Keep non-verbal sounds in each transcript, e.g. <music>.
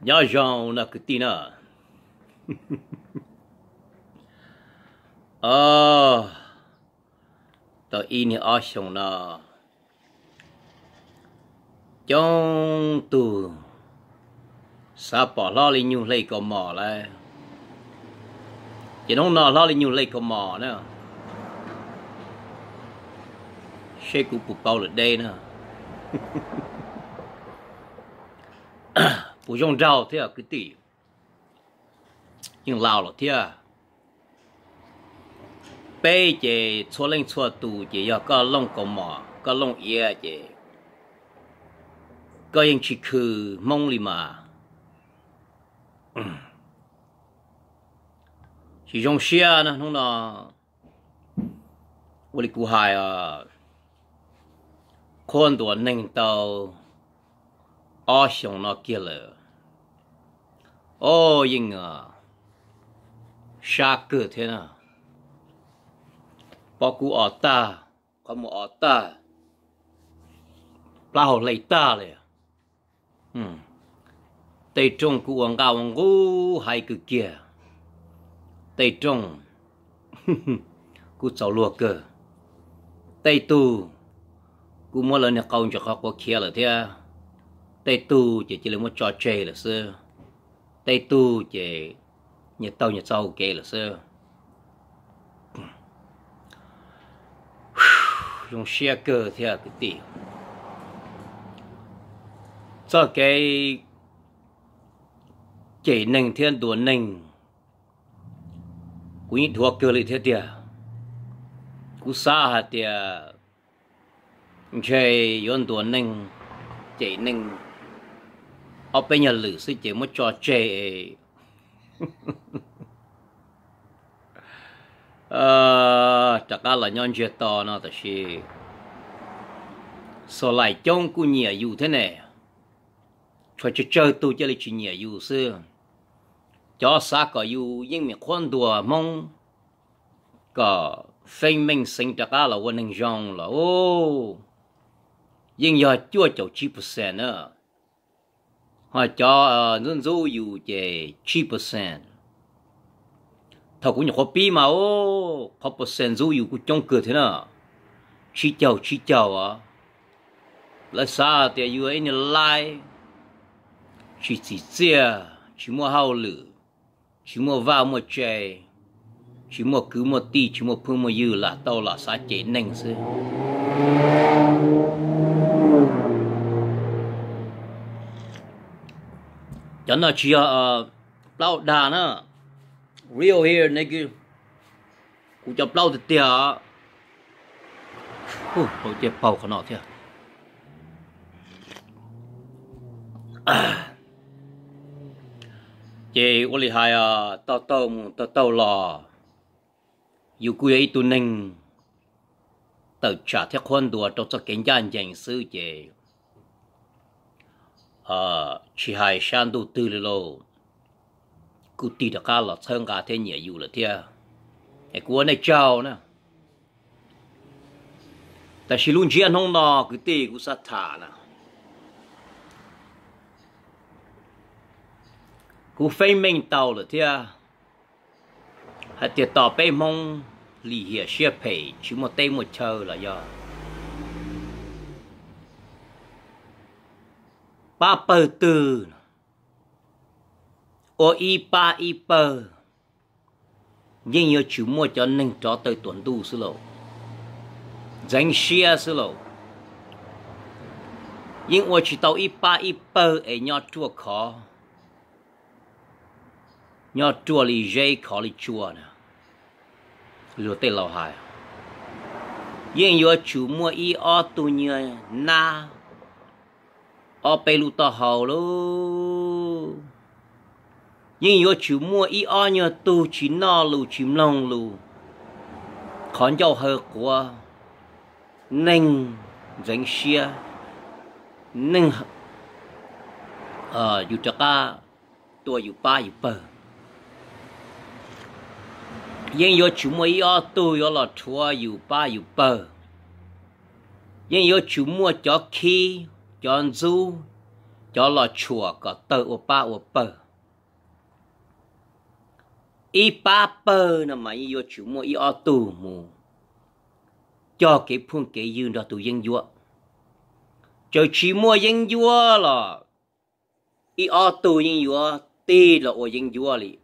Nhà giàu là cái tin à. Ờ. Tờ in ở sông nó. Trong tù. Sa bỏ lo lên nhu lấy có mỏ lại. Chỉ nó na lo lên nhu lấy có mỏ nữa. Sẽ cũng bụng bao lượt đây nữa. <laughs> phụ dùng rau thế à cái tỷ nhưng lao là thế bây giờ cho lên cho tù chỉ là có lông có mỏ có lông ia chỉ có những chỉ cứ mong li mà chỉ dùng xe nó không là vô lý hài à con đồ nâng tàu ở xong nó kia rồi ô yên à xa cử thế nào bỏ cụ ở ta có một ở ta là họ lấy ta này ừ hmm. tây trung cụ ông cao ông ngũ hai cử kia tây trung <laughs> cụ cháu lùa cơ tây tu cụ mua lần nhà công cho họ có kia là thế à? tây tu chỉ chỉ là một trò chơi là xưa tây tu chế nhật tàu nhật sau kê là sơ dùng xe cơ theo à, cái tỷ cho cái chỉ nâng thiên à, đùa nâng quý thuộc cơ lý thế à, tiệt cú xa hạt tiệt chơi yon đùa nâng chỉ nâng ở bên nhà lử sư chỉ muốn cho chê ờ chắc là nhân chế to nó thật sự so lại trong nhà dù thế này cho chơi chơi tôi chơi chỉ nhà dù sư cho xã có nhưng mà quan đùa mong có phênh minh sinh chắc là quân hình dòng là nhưng giờ chưa chịu chi phần nữa họ cho dân du dù chè chi percent thầu cũng nhiều copy mà ô có percent du dù cũng trong cửa thế nào chi chầu chi chầu à là sao thì dù ấy nhiều lai chỉ chỉ chia chỉ mua hao lử chỉ mua vào mua chè chỉ mua cứ mua ti chỉ mua phương mua dư là tàu là xã chế nành xưa cho nó chia ờ, ờ, lao đà nó real here này kia cũng chụp lao thì tiệt hu hồi tiệt bầu của thiệt à. <coughs> chị có hai à tao tao tao tao lò dù quý tu ninh tao trả theo khuôn đùa trong cho cảnh gian dành sư chị ờ chỉ hai sản đồ tư lô cụ tì đặc ca lọ thân cả thế nhẹ dù là thế cái cuốn này chào nè ta chỉ luôn chỉ ăn không nó cứ tì cứ sát thả nè cứ phê mình tàu là thế hãy tiệt tỏ bê mông lì hiệp xe phê chỉ một tay một chờ là do ba bờ từ ô y ba y bờ nhưng nhiều chú mua cho nên cho tới tuần tu sư lộ danh xia sư lộ nhưng ô chỉ tàu y ba y bờ ấy nhỏ chua khó nhỏ chua lì dây khó lì chua nè rồi tới lâu hai, nhưng nhiều chú mua y o tu như na ở pelu tờ hầu lô nhưng yo chú mua y o nhờ tu chín nọ lù chín lòng lù khón cho hờ của nâng danh xia nâng ờ dù cho ca tua dù ba dù bờ nhưng yo chú mua y o tu yo là chua dù ba dù bờ nhưng yo chú mua cho khi cho anh du cho lo chùa có tờ ô pa ô pờ y pa pờ nó mà y vô chủ mua y o tù mù cho cái phương cái dương đó tù dân vua cho chỉ mua dân vua là y o tù dân vua tê là ô dân vua lì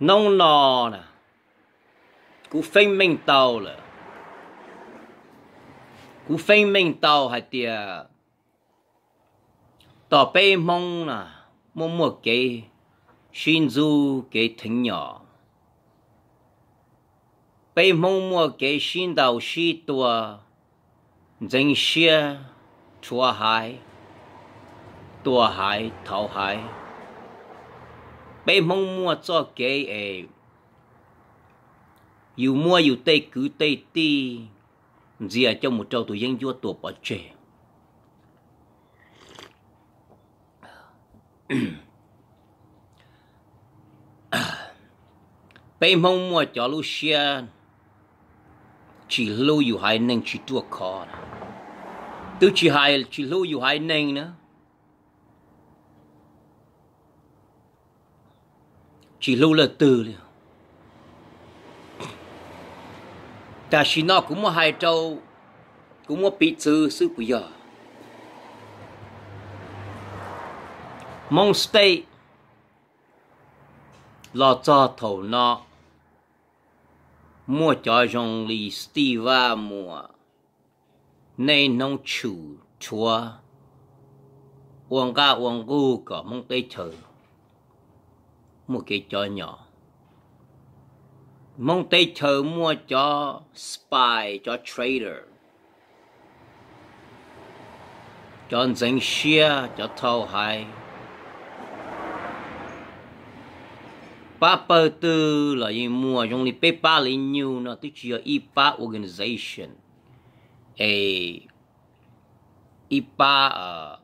nông nò nè cú phênh minh tàu là cú phê mình tàu hay tiề tàu bê mong là mong một cái xin du cái thính nhỏ bê mong một cái xin đầu xí tua dân xia chua hải tua hải thảo hải bê mong mua cho cái ấy dù mua dù tây cứ tây ti dì ở trong một trâu tụi dân vua tuột bỏ trẻ bây mong mua cho lưu xe chỉ lưu dù hai nâng chỉ tua khó tôi chỉ hai chỉ lưu dù hai nâng nữa chỉ lưu là từ liền ta xin nó cũng mua hai trâu cũng mua bị chữ sư bây giờ mong stay lo cho thầu nó mua cho dòng lì và mua nên nông chủ chúa uống ca uống gu có mong tây chờ một cái cho nhỏ mong tây chờ mua cho spy cho trader cho dân xia cho thâu hai ba bờ tư là gì mua trong li pe ba li nhiêu nó tức chỉ ipa e organization a ipa e ba, ờ,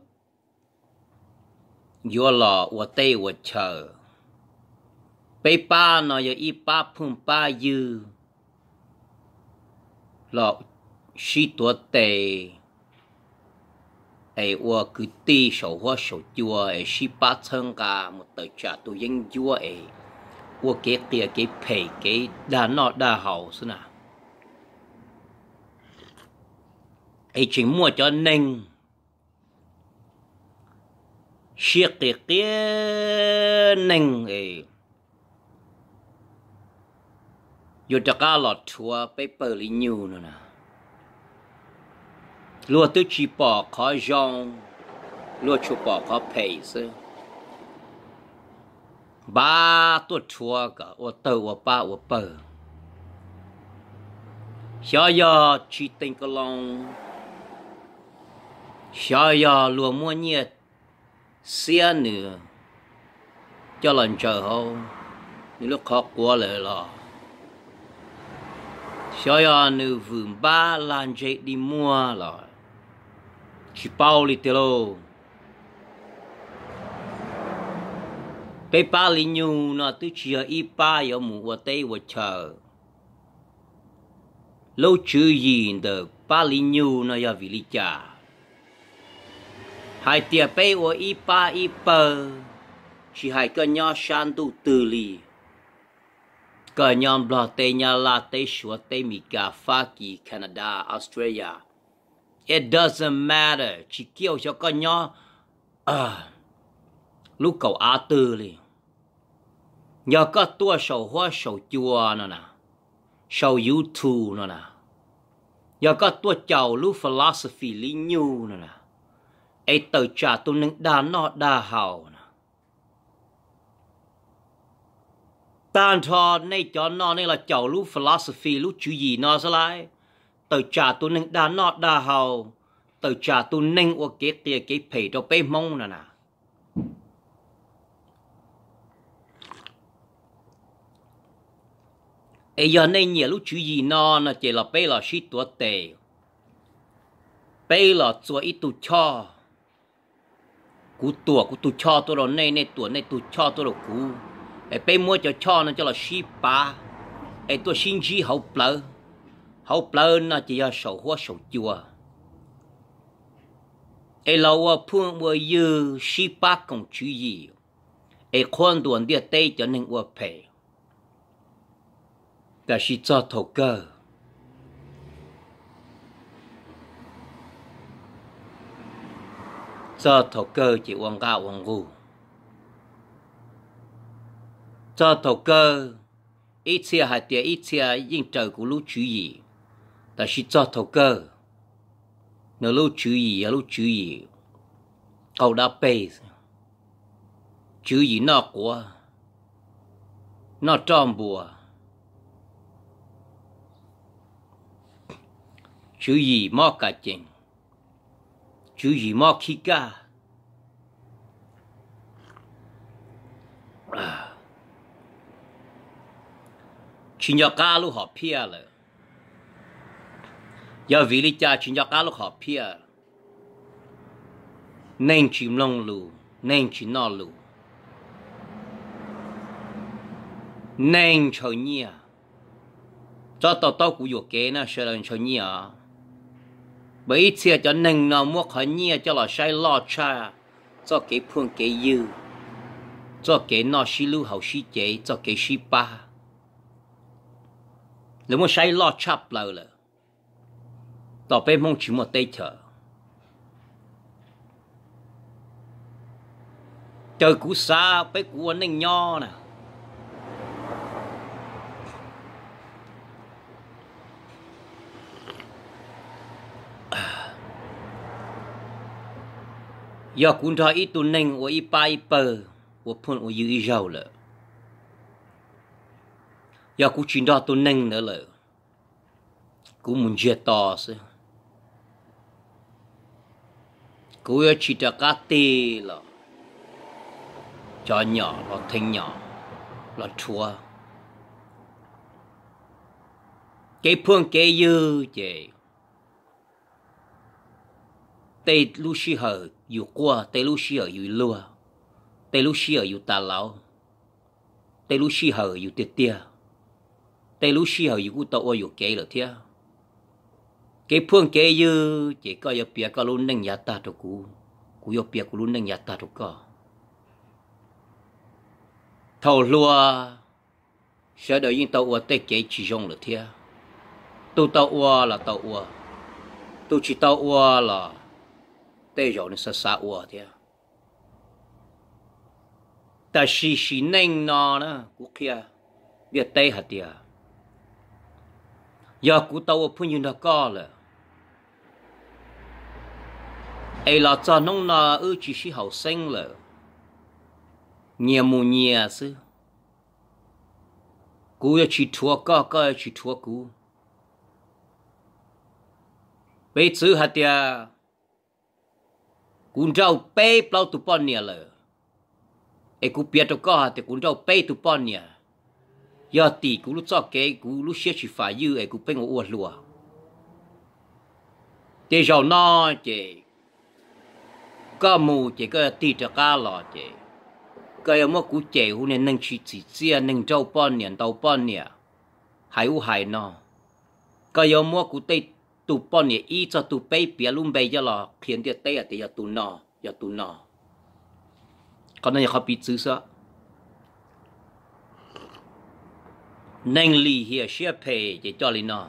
uh, yo lo wa tây wa chờ bây ba nó giờ y ba phun ba dư lọ xí tua tề ai qua cứ tì sầu hoa sầu chua ai xí ba thân cả một tờ cha, tu dân chua ai qua cái kia cái phê cái đa nọ đa hậu xí nào ai chỉ mua cho nên xí cái cái nên ai อยู่จากาหลอดชัวไปเปิดลิญูนะนะลัวตุชีปอขอยองลัวชูปอขอเพยซึบ้าตัวชัวก็อวเตอวป้าอวเปิดชอยอชีติงกลองชอยอลัวมัวเนี่ยเสียเหนือจะหลันเจอเขานี่ลูกขอกลัวเลยหรอ ba đi 小呀，你文吧，兰姐的 mua là chỉ bao lì tê lô bê ba lì nhu nó tôi chỉ ở y ba ở mù ở tây ở chờ lâu chữ gì được ba lì nhu nó ở vị lì cha hai tiệp bê ở y ba y bờ chỉ hai cái nhỏ sàn tu từ lì canada australia it doesn't matter chỉ kêu cho con nhỏ à, lúc cậu á tư liền nhờ có tua sầu hoa sầu chua nó nè sầu youtube nó nè nhờ có tua chầu lúc philosophy lý nhu nó nè ai tờ trả tu nâng đà nó đà hào tan thọ này cho nó nên là cháu lú philosophy lú chủ gì nó sẽ lại tờ trả tu nên đa nó đa hầu tờ trả tu nên ô cái kia cái phê đâu bê mông nè nè ấy giờ này nhiều lú chủ gì nó là chỉ là bê là shit tuổi tệ bê là tuổi ít tuổi cho cú tuổi cú tuổi cho tôi rồi này này tuổi này tuổi cho tôi rồi cú ai bé mua cho cho nó cho là xí ba ai tôi xin gì hậu plơ hậu plơ nó chỉ là sầu hoa sầu chua ai lâu phun mua dư xí ba cũng chú gì ai khoan đồn địa tây cho nên qua phải là xí cho thầu cơ cho thầu cơ chỉ quăng gạo quăng gù cho tổ cơ ít xe hạt tiền ít xe yên trời của lũ chú gì ta chỉ cho tổ cơ nó lũ chú gì lũ chú gì cầu đã bê chú gì nó của nó tròn bùa chú gì mò cả chừng chú gì mò khí ca chuyện cho cá lú họ pia rồi giờ vì lý cha chuyện cho cá lú họ pia nên chuyện long lú, nên chuyện nọ lú, nên chờ nhỉ? cho tao tao cũng có cái nó sẽ lần chờ nhỉ? bởi chia cho nên nó mua khỏi nhỉ? cho là sai lo cha cho cái phun cái dư cho cái nó xí lú, hậu xí chế cho cái xí ba แล้วมันใช้ลอดชับเราเลยต่อไปมองชิมว่าเตเถอเจอกูซาไปกูนิ่งย่อนะยอกุนทออีตุนเน่งว่าอีปาอีเปอร์ว่าพ่นว่ายื้อเจ้าเลย giờ cũng chuyện đó tôi nâng nữa là cũng muốn chia to chứ cũng giờ chỉ cho cá tê là cho nhỏ là thành nhỏ là chua cái phương cái dư chị tây lu xí hở dù qua tây lu xí hở dù lua tây lu xí hở dù tà lão tây lu xí hở dù tiệt tiệt tay lú xí hầu cũng tàu ôi cái rồi thế cái phương cái dư chỉ có yêu bia có luôn nâng nhà ta cho cú cú yêu bia cú luôn nâng nhà ta cho có thầu lúa sẽ đợi yên tàu ua tê chế chỉ dùng rồi thế tu tàu ua là tàu ua tu chỉ tàu ua là tê rồi nó sẽ xa ua thế ta xì xí nâng nọ nó cú kia biết tê hạt tiền giờ cú tàu phun như nó có là ấy là cho nông nà ư chỉ sĩ hậu sinh là nhiều mù nhiều sư cú giờ chỉ thua có có chỉ thua cú bây giờ hạt ya cún rau bê bao tụ bọn nè lờ ấy cú biết đâu có hạt cún rau bê tụ bọn nè giờ tỷ cú lúc cho cái cú lúc xia chỉ phải dư ấy cú bên ngủ lùa để giàu nó chị có mù chị có tỷ cho cá lò chị cái mà cú chị hôm nay nâng chỉ chỉ chia nâng trâu bón nè đầu bón nè hải u hải nó cái mà cú tây tụ bón nè ý cho tụ bay bia luôn bay cho lò khiến tiệt tây à tiệt tụ nọ giờ tụ nọ còn đây là khó bị chữ sao nên lì hiểu xia phê chỉ cho lì nó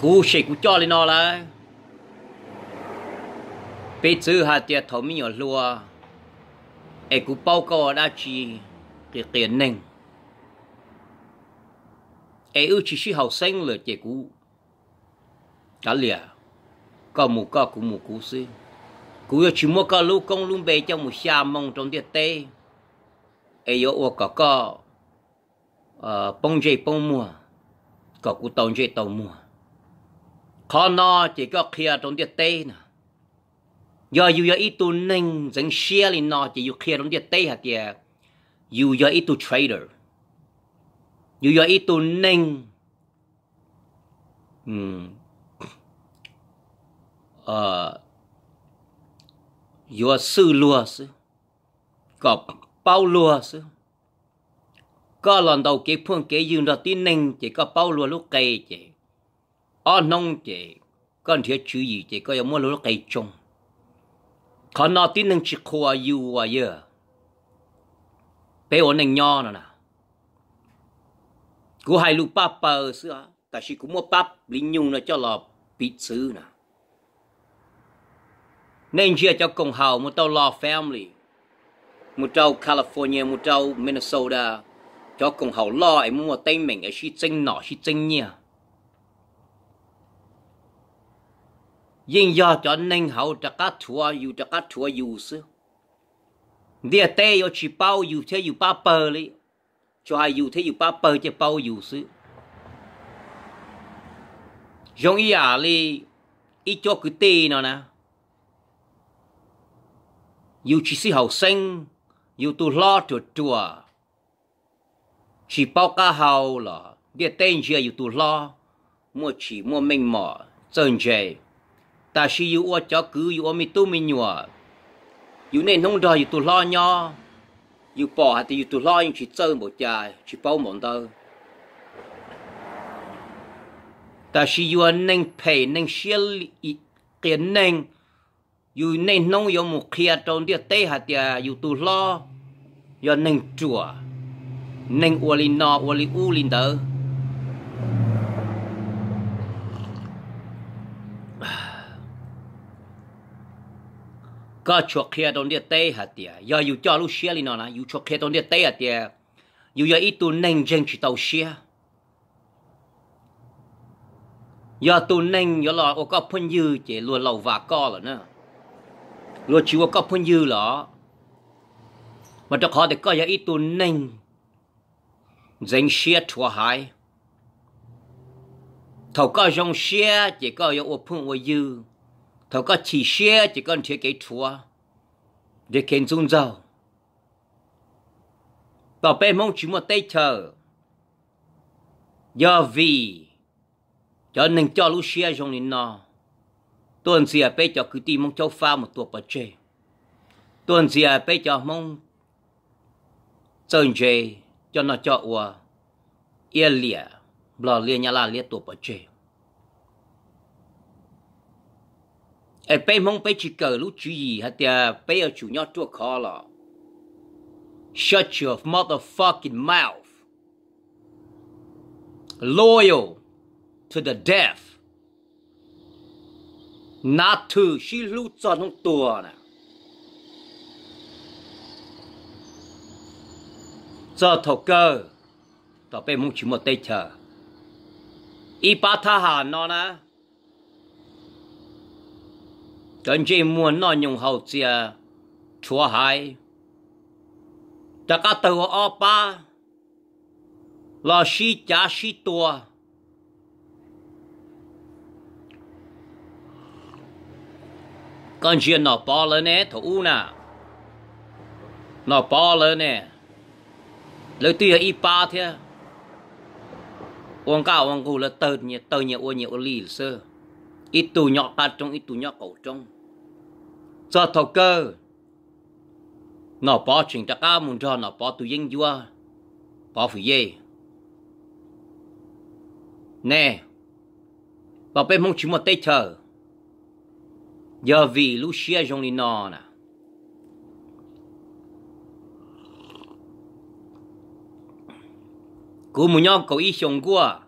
cú sĩ cú cho lì nó là bây giờ hạt tiệt thấu mi nhỏ lúa ai cú bao cò đã chi cái tiền nâng ai ưu chỉ sĩ học sinh là chỉ cú đã lìa có một có cú một cú xí, cú yêu chỉ mua có lưu công luôn bề trong một xa mông trong tiệt tê ai yêu ô có có Ờ, bông dây bông mua, có cụ tàu dây tàu mùa khó nó chỉ có khía trong tiệt tây nè giờ dù giờ ít tu nâng dân xe lên nó chỉ dù khía trong tiệt tây hả kìa dù giờ ít tu trader dù giờ ít tu nâng ờ dù sư lùa sư có bao lùa sư có lần đầu kế phương kế dương ra tin nâng chỉ có bao luôn lúc cây chỉ ở nông chỉ còn thiếu chú gì chỉ có mua lúa cây trồng còn nó tin nâng chỉ khoa yêu à giờ bé ổn nâng nho nữa nè cú hai lúc ba bờ xưa ta chỉ cũng mua bắp linh nhung nó cho lò bị xứ nè nên chia cho công hào một tàu lò family một tàu California một tàu Minnesota cho cùng hậu lo em mua tay mình cái chi chân nọ chi chân nha, yên do cho nên hậu cho cá thua dù cho cá thua dù sư địa tê yo chỉ bao dù thế dù ba bờ lý cho hai dù thế dù ba bờ cho bao dù sư giống như à li, ý cho cứ tê nó nè dù chỉ sĩ hậu sinh dù tu lo chuột chùa chỉ bao cả hào là địa tên chưa yêu tù lo mua chỉ mua mình mỏ chân chê ta chỉ yêu ô cho cứ yêu mi tu mi nhùa yêu nên không đòi yêu tù lo nho yêu bỏ hạt yêu tù lo nhưng chỉ chơi một trà chỉ bao mòn đâu ta chỉ yêu nên phải nên xia kiến nên yêu nên không yêu một kia trong địa tê hạt yêu tù lo yêu nên chùa neng uali no uali u linh tờ có chuột kia đông địa tê hả tiệt giờ dù cho lu xia linh nó nà dù chuột kia đông địa tê hả tiệt dù giờ ít tu ninh chân chỉ tàu xia giờ tu ninh giờ lo ô có phân dư chỉ luôn lầu và co là nữa luôn ô có phân dư lọ mà cho họ thì có giờ ít tu ninh danh xia thua hai thầu có dòng xia chỉ có yếu ô phun ô dư thầu có chỉ xia chỉ còn thiết kế thua để kiến dung giàu bảo bé mong chú một tay chờ do vì cho nên cho lúc xia dòng nên nó tuần xia à bé cho cứ tìm mong cháu pha một tuột bà chê tuần xia à bé cho mong sơn chê cho nó cho ua yên lìa bờ lìa nhà là lìa tổ bờ chê ai bây mong bây chỉ cờ lúc chú gì hả tia bây ở chủ nhau chua khó lọ shut your motherfucking mouth loyal to the death not to she cho nó tua nè giờ thổ cơ tỏ bê mong chỉ một tay chờ y ba tha hà nó na gần chỉ muốn nó nhung hậu chia chúa hai ta cả tàu ở ba là sĩ cha sĩ tua con chuyện nó bỏ lên nè thủ nè nó bỏ lên nè lời tia ipa thế à? ông cao ông cụ là tờ nhiều tờ nhiều ô nhiều ô lì sơ ít tù nhỏ ta trong ít tù nhỏ cổ trong cho thầu cơ nó bỏ chuyện ta cá muốn cho nó bỏ tù dính vua bỏ phải dê nè bảo bên mong chúng một tay chờ giờ vì lúc xia trong đi nọ nè cú mu nhau cậu ý xong qua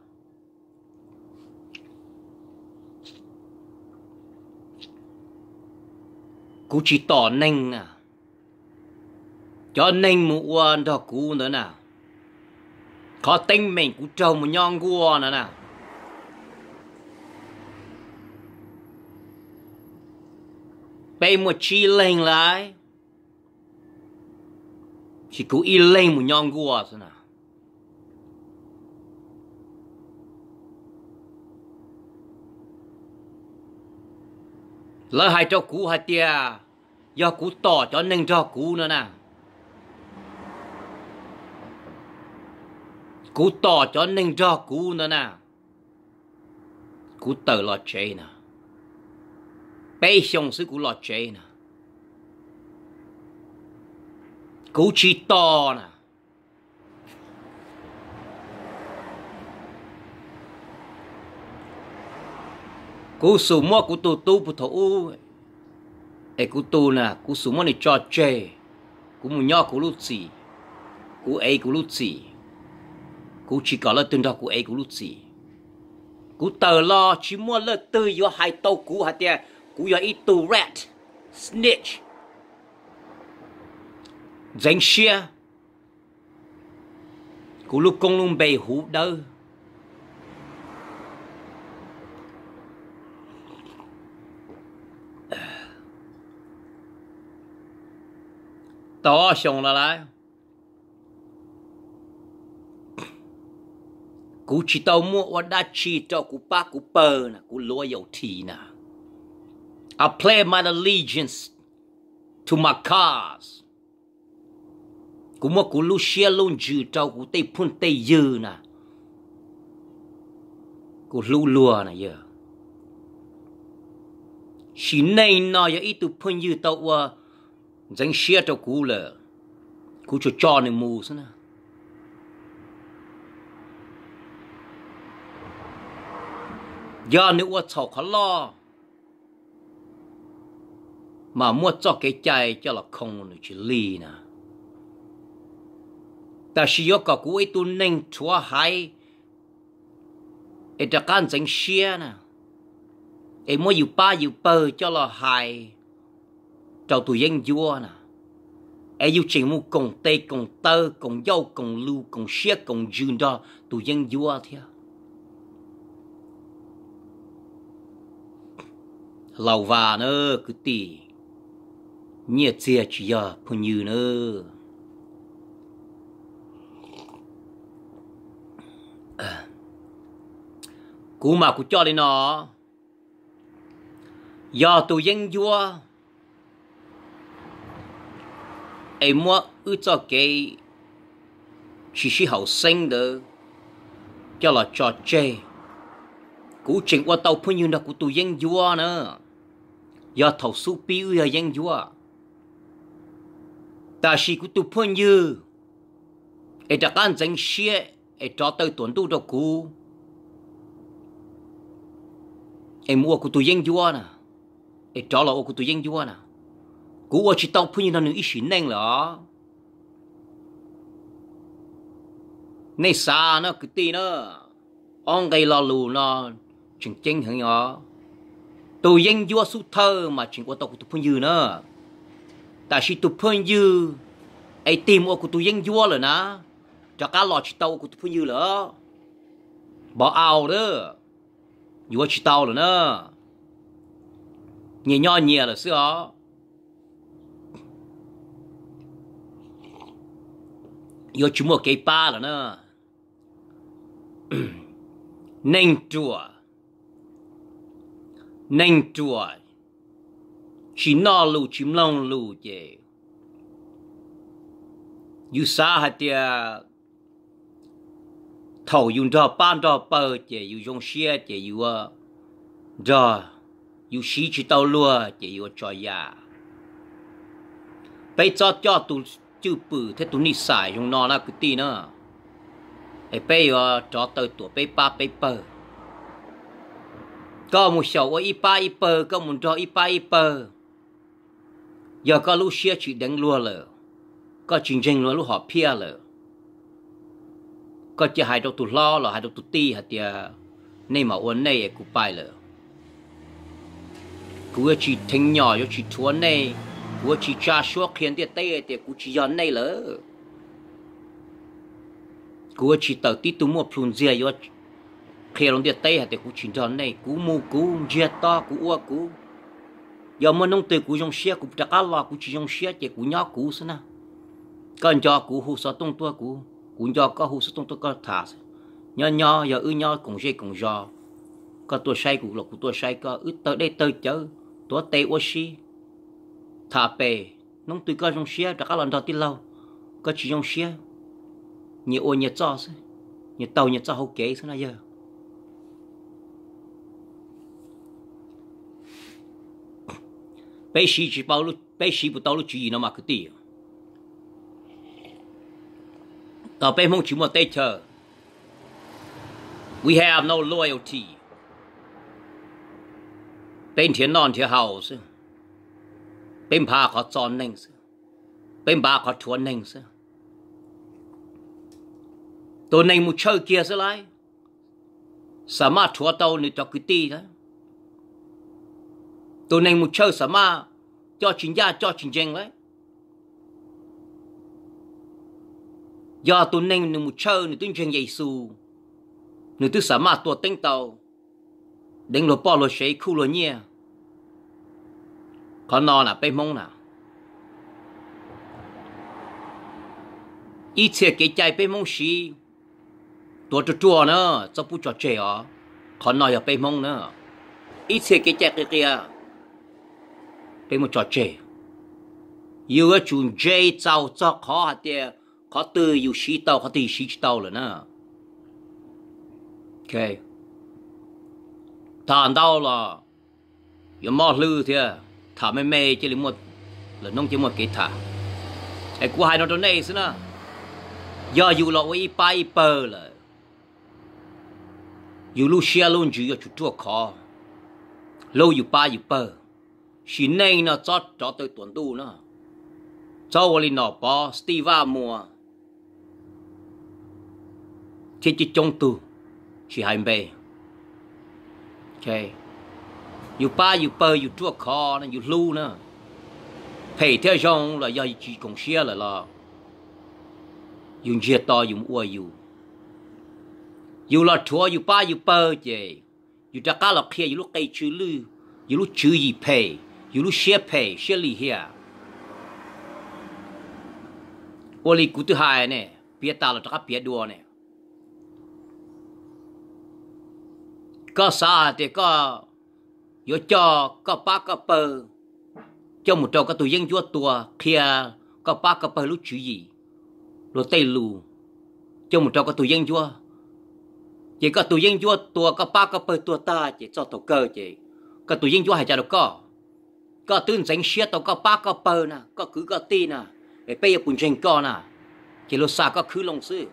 cú chỉ tỏ nành à cho nành mu quan đó cú nữa nào khó tinh mình cú trâu mu nhon qua nữa nè, bây một chi lên lại chỉ cú y lên mu nhon qua nữa nào lỡ hai cho cú hai tia do cú tỏ cho nên cho cú nữa nè cú tỏ cho nên cho cú nữa nè cú tờ lọ chế nè bê xong sự cú lọ chế nè cú chỉ to nè cú sù mua cú tu tu bù u, e cú tu nà cú sù mua này cho chê cú mù nhỏ cú lút xì cú ấy cú lút xì cú chỉ có là tương đó cú ấy cú lút xì cú tờ lo chỉ mua lơ tư do hai tàu cú hạt tiền cú do ít tu rat snitch danh xia cú lúc công luôn bày hú đâu to xong là lại cú chỉ tao mua và đã chỉ tàu cú ba cú bờ nè cú loyalty nè I pledge my allegiance to my cause cú mua cú lu xe luôn dư tàu cú tây phun tây dư nè cú lu lùa nè giờ chỉ nay nó giờ ít tụ phun dư tao danh xe cho cú là cú cho cho nên mù thế nào giờ nếu qua sầu khó lo mà mua cho cái chai cho là không nó chỉ lì nè ta chỉ có cái cú ấy tu nâng chúa hay ấy đã can danh xe nè ấy mua dù ba dù bờ cho là hay cho tụi dân vua nè ai yêu chỉ mu cùng tê cùng tơ cùng dâu cùng lưu cùng xia cùng dương đó tụi dân vua thế lâu và nữa cứ tì nhiệt chia chỉ giờ phun như nữa cú mà cú cho đi nó do tụi dân vua ai mua cho cái chỉ sĩ hậu sinh đó cho là cho chê cú trình qua tàu phun như đó của tụi dân vua nữa do thầu su pi ư dân vua ta sĩ phun như ai đã can danh xie ai cho tới tuần tu đó cú ai mua của tụi dân vua nè ai cho là của tụi dân vua nè cú ở chỉ tông phun nó nữ ishi neng lọ nay xa nó cứ tì nó ông gây lo lù nó chừng chênh hưởng nhỏ tôi danh vua su thơ mà chừng của tàu của tôi phun dư nữa tại khi tôi phun dư ấy tìm của tôi danh vua rồi nè cho cá lò chỉ tàu của tôi phun dư nữa bỏ ao đó vua chỉ tàu rồi nè nhẹ nhò nhẹ là xưa yo chú mua cái ba là nên <clears throat> chùa nên chùa chỉ nó lù chỉ long lù chứ yu sa hạt tia à, thầu dùng cho ban cho bờ chứ yu dùng xe chứ yu cho yu xí chỉ tàu lùa chứ yu cho ya bây giờ chữ bự thế tụi nị xài dùng nó là cứ tì nữa ai bây giờ cho tới tuổi bây ba bây bờ có một số ở ipa ipa có một ba ipa ipa giờ có lúc xia chỉ đánh lúa lờ có chuyện tranh lúa lúc họ pia lờ có chỉ hai đầu tụi lo là hai đầu tụi ti hạt tiệt nay mà uốn nay cũng bay lờ cứ chỉ thính nhỏ cho chỉ thua nay của chỉ cha số khiến tiền tây thì cú chỉ dân này lỡ cú chỉ tàu tí tú mua phun dìa yo khi lòng tiền tây thì cú chỉ dân này cú mu cú dìa to cú ua cú, giờ mà nông từ cú dòng xe của trắc lo của chị dòng xe thì cú nhỏ cú, xí na còn cho cú hồ sơ tung tua cú, cú cho có hồ sơ tung tua có thả nhỏ nhỏ giờ ư nhỏ cũng dây cũng giò có tôi say cú lộc của tôi say có ư tới đây tới chớ tôi tây oxy thà bề nông tùy coi trong xe đã các lần đó tin lâu có chỉ trong xe nhiều ô nhiệt cho chứ nhiều tàu nhiệt cho hậu kế thế này giờ bây giờ chỉ bao lúc bây giờ bộ tàu lúc chỉ nó mà cứ tiệt tàu bây mong chỉ một tay chờ we have no loyalty bên thiên non thiên hậu chứ bên bà có chọn nâng sư bên bà có chuẩn nâng sư tôi nâng một chơi kia sư lại sao mà thua tàu này cho cái tì đó tôi nâng một chơi sao mà cho chính gia cho chính danh đấy do tôi nâng một chơi này tôi chuyện giày xù nữa tôi sao mà tôi tinh tàu đánh lỗ bỏ lỗ sấy khu lỗ nhia ขานอนอ่ะไปมงน่ะอีเชกใจไปมงชี ตัวจุ๊เนอะจะพูดจอเจอเขานอนอย่าไปมงเนอะอีเชกใจเกลียไปมงจอเจอยู่ว่าจุนเจเจ้าจาะขาหัดเดียขาตื่นอยู่ชีตเตาขาตื่นชีตเตาเลยนะโอเคถ่านเตาล่ะอย่ามอดลื้อเถอะ thả mê mê chứ là một là nông chỉ một cái thả ai cua hai nó đó này xin à giờ dù là với bay bờ là dù lu xe luôn yếu cho chúa khó lâu dù ba dù bờ chỉ nên nó cho cho tới tuần tu nó cho vào lên nó bỏ Steve mua chỉ chỉ trong tu chỉ hai bề okay อยู่ป้าอยู่เปออยู่ทั่วคอนะอยู่ลู่นะเพยเที่ยวชงเลยยอยจีกงเชียเลยล่ะอยู่เชียต่ออยู่อ้วยอยู่อยู่ละทัวอยู่ป้าอยู่เปอเจอยู่ตะก้าหลอกเคียอยู่ลูกไก่ชื่อลืออยู่ลูกชื่อยีเพยอยู่ลูกเชียเพยเชียลีเฮียโอลีกูตุหายเนี่ยเปียตาหลอกตะก้าเปียดัวเนี่ยก็สาหัสก็ yo cho có pa có bờ cho một trâu các tu dân chúa tua kia có pa có bờ lúc chữ gì lô tây lù cho một trâu các tu dân chúa chỉ có tu dân chúa tua có ba có bơi tua ta chỉ cho tổ cơ chỉ có tu dân chúa hay chả được có có tương danh xe tàu có ba có bơi nè có cứ có ti nè để bây giờ cũng tranh co nè chỉ lô xa có cứ lòng sư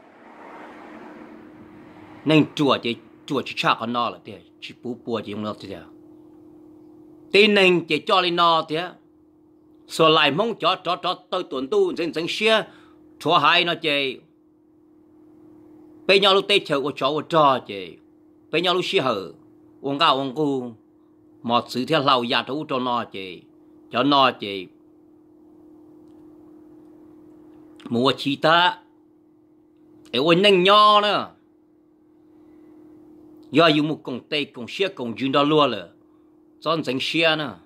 nên chùa chỉ chùa chỉ cha con nó là thế chỉ bố bùa chỉ ông nó thế tin nên chỉ cho lên nó thế số lại mong cho cho cho tôi tuần tu dân dân xia cho hai nó chơi, bây giờ lúc tết chờ của chó của cho chơi, bây giờ lúc xia hở ông cao ông cu một sự theo lâu già thú cho nó chơi, cho nó chơi, mùa chi ta ấy ôi nhanh nho nữa do dùng một công tay công xia công dương đó luôn rồi 真真稀啊，那。